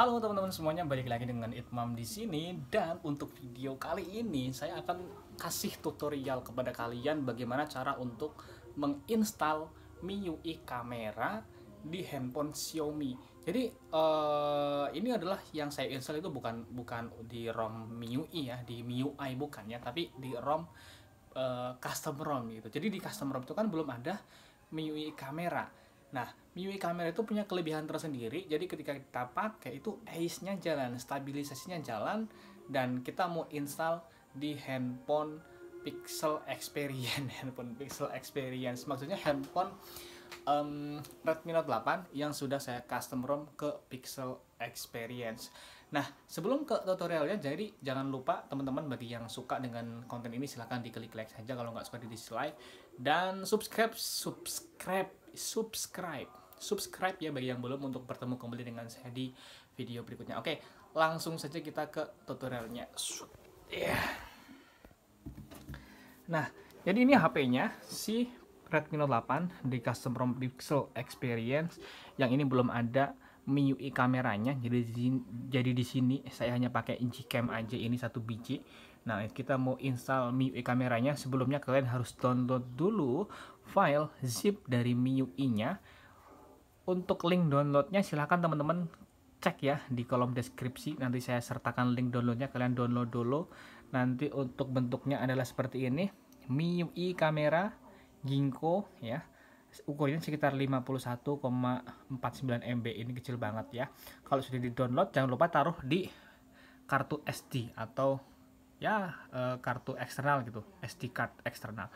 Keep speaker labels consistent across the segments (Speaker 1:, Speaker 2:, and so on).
Speaker 1: Halo teman-teman semuanya, balik lagi dengan Itmam di sini dan untuk video kali ini saya akan kasih tutorial kepada kalian bagaimana cara untuk menginstal MIUI kamera di handphone Xiaomi. Jadi uh, ini adalah yang saya install itu bukan bukan di ROM MIUI ya, di MIUI bukan ya, tapi di ROM uh, custom ROM gitu. Jadi di custom ROM itu kan belum ada MIUI kamera. Nah, MIUI kamera itu punya kelebihan tersendiri. Jadi ketika kita pakai itu ACE-nya jalan, stabilisasinya jalan dan kita mau install di handphone Pixel Experience, handphone Pixel Experience. Maksudnya handphone um, Redmi Note 8 yang sudah saya custom ROM ke Pixel Experience. Nah, sebelum ke tutorialnya, jadi jangan lupa teman-teman bagi yang suka dengan konten ini silahkan diklik like saja kalau nggak suka di dislike dan subscribe subscribe subscribe subscribe ya bagi yang belum untuk bertemu kembali dengan saya di video berikutnya oke langsung saja kita ke tutorialnya yeah. nah jadi ini HP-nya si Redmi Note 8 di custom ROM Pixel Experience yang ini belum ada MIUI kameranya jadi di sini, jadi di sini saya hanya pakai inci cam aja ini satu biji nah kita mau install MIUI kameranya sebelumnya kalian harus download dulu file zip dari MIUI nya untuk link downloadnya silahkan teman-teman cek ya di kolom deskripsi nanti saya sertakan link downloadnya kalian download dulu nanti untuk bentuknya adalah seperti ini MIUI kamera Ginkgo ya ukurannya sekitar 51,49 MB ini kecil banget ya kalau sudah di download jangan lupa taruh di kartu SD atau ya e, kartu eksternal gitu SD card eksternal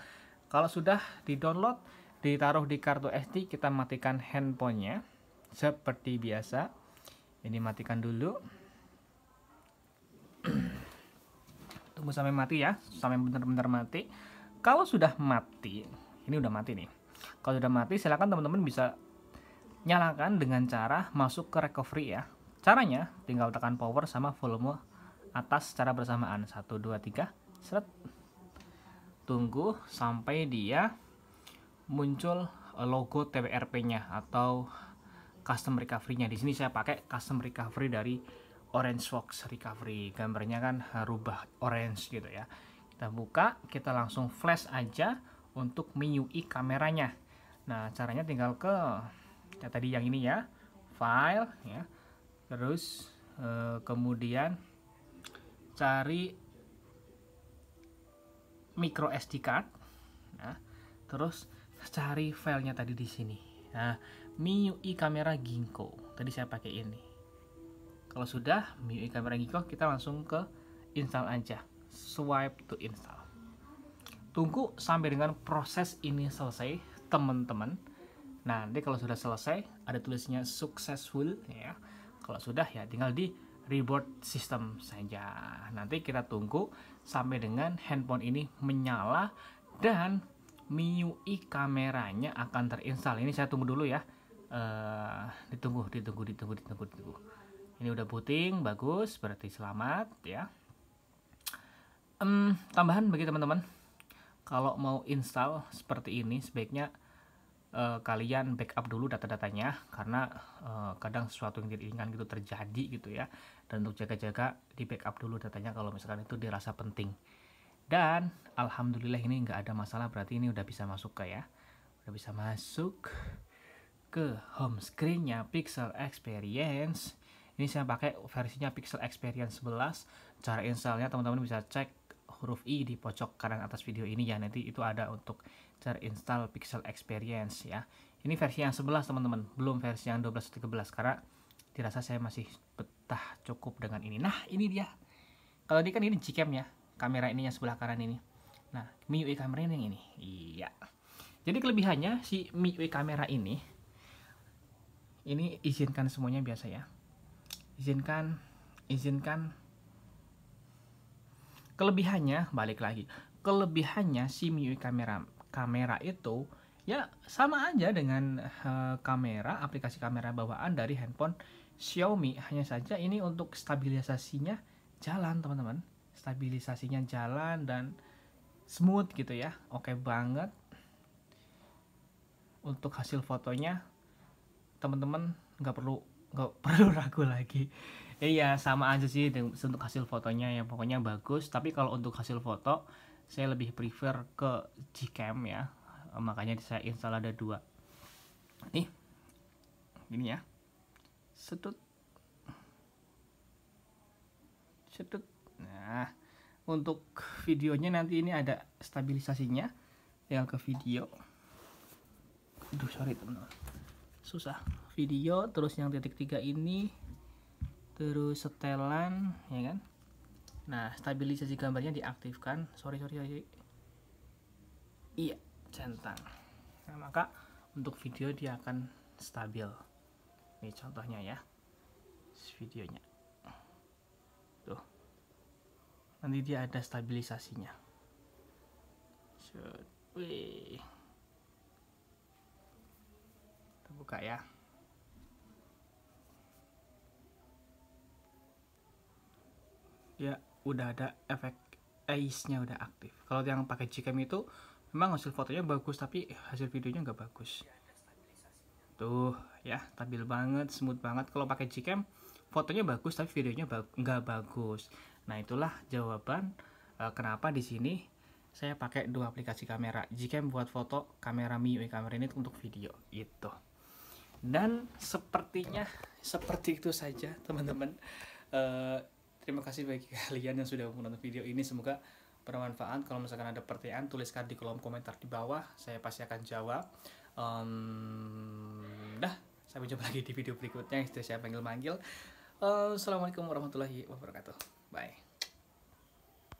Speaker 1: kalau sudah di download ditaruh di kartu SD kita matikan handphonenya seperti biasa ini matikan dulu tunggu sampai mati ya sampai benar-benar mati kalau sudah mati ini udah mati nih kalau sudah mati, silakan teman-teman bisa nyalakan dengan cara masuk ke recovery ya. Caranya tinggal tekan power sama volume atas secara bersamaan. 1 2 3. Seret. Tunggu sampai dia muncul logo TWRP-nya atau custom recovery-nya. Di sini saya pakai custom recovery dari Orange Fox Recovery. Gambarnya kan eh, rubah orange gitu ya. Kita buka, kita langsung flash aja untuk MIUI kameranya. Nah, caranya tinggal ke ya tadi yang ini ya, file ya. Terus e, kemudian cari micro SD card. Nah, terus cari filenya tadi di sini. Nah, MIUI kamera Ginkgo. Tadi saya pakai ini. Kalau sudah MIUI kamera Ginkgo, kita langsung ke install aja. Swipe to install. Tunggu sampai dengan proses ini selesai, teman-teman. Nah, nanti kalau sudah selesai, ada tulisnya successful ya. Kalau sudah ya tinggal di reboot system saja. Nanti kita tunggu sampai dengan handphone ini menyala dan MIUI kameranya akan terinstall. Ini saya tunggu dulu ya. Uh, ditunggu, ditunggu, ditunggu, ditunggu, ditunggu. Ini udah booting, bagus, berarti selamat ya. Um, tambahan bagi teman-teman kalau mau install seperti ini sebaiknya uh, kalian backup dulu data-datanya karena uh, kadang sesuatu yang diinginkan gitu terjadi gitu ya dan untuk jaga-jaga di backup dulu datanya kalau misalkan itu dirasa penting dan alhamdulillah ini nggak ada masalah berarti ini udah bisa masuk ke ya udah bisa masuk ke home screennya Pixel Experience ini saya pakai versinya Pixel Experience 11 cara installnya teman-teman bisa cek huruf i di pojok kanan atas video ini ya. Nanti itu ada untuk cara install Pixel Experience ya. Ini versi yang 11 teman-teman, belum versi yang 12 atau 13 karena dirasa saya masih betah cukup dengan ini. Nah, ini dia. Kalau ini kan ini Gcam ya, kamera ini yang sebelah kanan ini. Nah, MIUI kamera yang ini. Iya. Jadi kelebihannya si MIUI kamera ini ini izinkan semuanya biasa ya. Izinkan izinkan Kelebihannya balik lagi. Kelebihannya si MIUI kamera kamera itu ya sama aja dengan uh, kamera aplikasi kamera bawaan dari handphone Xiaomi hanya saja ini untuk stabilisasinya jalan teman-teman stabilisasinya jalan dan smooth gitu ya oke okay banget untuk hasil fotonya teman-teman nggak perlu nggak perlu ragu lagi iya sama aja sih untuk hasil fotonya ya pokoknya bagus tapi kalau untuk hasil foto saya lebih prefer ke Gcam ya eh, makanya saya install ada dua nih ini ya setut setut nah untuk videonya nanti ini ada stabilisasinya tinggal ke video aduh sorry teman-teman susah video terus yang titik tiga ini terus setelan ya kan nah stabilisasi gambarnya diaktifkan sorry sorry, sorry. iya centang nah, maka untuk video dia akan stabil ini contohnya ya videonya tuh nanti dia ada stabilisasinya Wih. kita buka ya ya udah ada efek ace nya udah aktif. Kalau yang pakai Gcam itu memang hasil fotonya bagus tapi hasil videonya nggak bagus. Tuh ya stabil banget, smooth banget. Kalau pakai Gcam fotonya bagus tapi videonya nggak ba bagus. Nah itulah jawaban uh, kenapa di sini saya pakai dua aplikasi kamera. Gcam buat foto, kamera MIUI kamera ini untuk video itu. Dan sepertinya seperti itu saja teman-teman. Eh, Terima kasih bagi kalian yang sudah menonton video ini. Semoga bermanfaat. Kalau misalkan ada pertanyaan, tuliskan di kolom komentar di bawah. Saya pasti akan jawab. Um, dah, sampai jumpa lagi di video berikutnya. Itu saya panggil-manggil. Uh, Assalamualaikum warahmatullahi wabarakatuh. Bye.